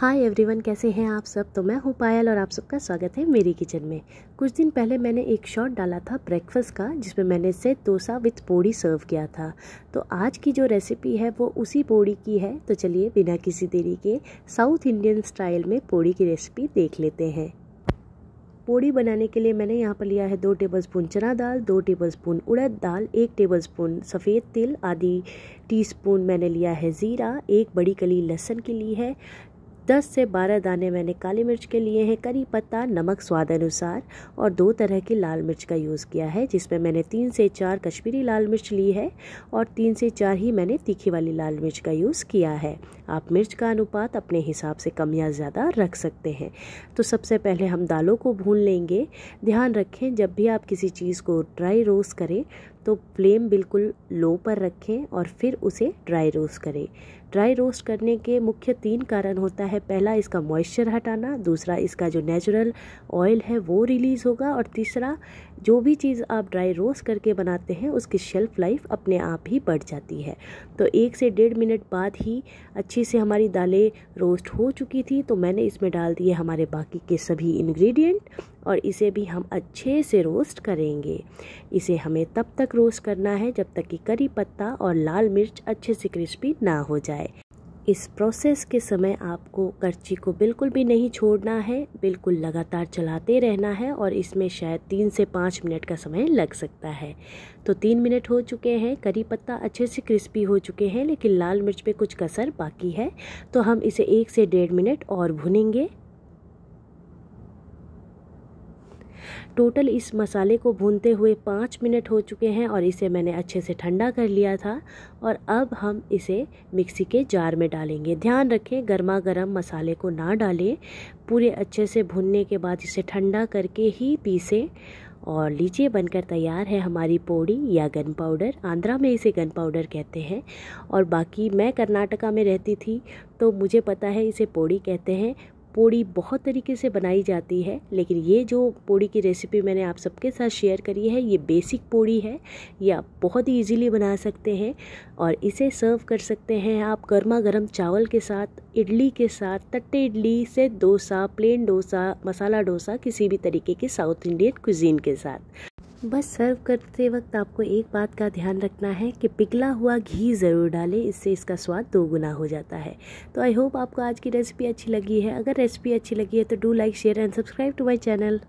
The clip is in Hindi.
हाय एवरीवन कैसे हैं आप सब तो मैं हूं पायल और आप सबका स्वागत है मेरी किचन में कुछ दिन पहले मैंने एक शॉट डाला था ब्रेकफास्ट का जिसमें मैंने से डोसा विथ पोड़ी सर्व किया था तो आज की जो रेसिपी है वो उसी पोड़ी की है तो चलिए बिना किसी देरी के साउथ इंडियन स्टाइल में पोड़ी की रेसिपी देख लेते हैं पोड़ी बनाने के लिए मैंने यहाँ पर लिया है दो टेबलस्पून चना दाल दो टेबलस्पून उड़द दाल एक टेबलस्पून सफ़ेद तिल आधी टीस्पून मैंने लिया है ज़ीरा एक बड़ी कली लहसन की ली है दस से बारह दाने मैंने काली मिर्च के लिए हैं करी पत्ता नमक स्वाद अनुसार और दो तरह की लाल मिर्च का यूज़ किया है जिसमें मैंने तीन से चार कश्मीरी लाल मिर्च ली है और तीन से चार ही मैंने तीखी वाली लाल मिर्च का यूज़ किया है आप मिर्च का अनुपात अपने हिसाब से कम या ज़्यादा रख सकते हैं तो सबसे पहले हम दालों को भून लेंगे ध्यान रखें जब भी आप किसी चीज़ को ड्राई रोस्ट करें तो फ्लेम बिल्कुल लो पर रखें और फिर उसे ड्राई रोस्ट करें ड्राई रोस्ट करने के मुख्य तीन कारण होता है पहला इसका मॉइस्चर हटाना दूसरा इसका जो नेचुरल ऑयल है वो रिलीज़ होगा और तीसरा जो भी चीज़ आप ड्राई रोस्ट करके बनाते हैं उसकी शेल्फ़ लाइफ अपने आप ही बढ़ जाती है तो एक से डेढ़ मिनट बाद ही अच्छी से हमारी दालें रोस्ट हो चुकी थी तो मैंने इसमें डाल दिए हमारे बाकी के सभी इन्ग्रीडियंट और इसे भी हम अच्छे से रोस्ट करेंगे इसे हमें तब तक रोस्ट करना है जब तक कि करी पत्ता और लाल मिर्च अच्छे से क्रिस्पी ना हो जाए इस प्रोसेस के समय आपको करची को बिल्कुल भी नहीं छोड़ना है बिल्कुल लगातार चलाते रहना है और इसमें शायद तीन से पाँच मिनट का समय लग सकता है तो तीन मिनट हो चुके हैं करी पत्ता अच्छे से क्रिस्पी हो चुके हैं लेकिन लाल मिर्च पे कुछ कसर बाकी है तो हम इसे एक से डेढ़ मिनट और भुनेंगे टोटल इस मसाले को भूनते हुए पाँच मिनट हो चुके हैं और इसे मैंने अच्छे से ठंडा कर लिया था और अब हम इसे मिक्सी के जार में डालेंगे ध्यान रखें गर्मा गर्म मसाले को ना डालें पूरे अच्छे से भुनने के बाद इसे ठंडा करके ही पीसें और लीचे बनकर तैयार है हमारी पोड़ी या गन पाउडर आंध्रा में इसे गन पाउडर कहते हैं और बाकी मैं कर्नाटका में रहती थी तो मुझे पता है इसे पोड़ी कहते हैं पोड़ी बहुत तरीके से बनाई जाती है लेकिन ये जो पोड़ी की रेसिपी मैंने आप सबके साथ शेयर करी है ये बेसिक पोड़ी है ये आप बहुत ही ईजीली बना सकते हैं और इसे सर्व कर सकते हैं आप गर्मा गर्म चावल के साथ इडली के साथ तट्टे इडली से डोसा प्लेन डोसा मसाला डोसा किसी भी तरीके के साउथ इंडियन कुजीन के साथ बस सर्व करते वक्त आपको एक बात का ध्यान रखना है कि पिघला हुआ घी ज़रूर डालें इससे इसका स्वाद दोगुना हो जाता है तो आई होप आपको आज की रेसिपी अच्छी लगी है अगर रेसिपी अच्छी लगी है तो do like share and subscribe to my channel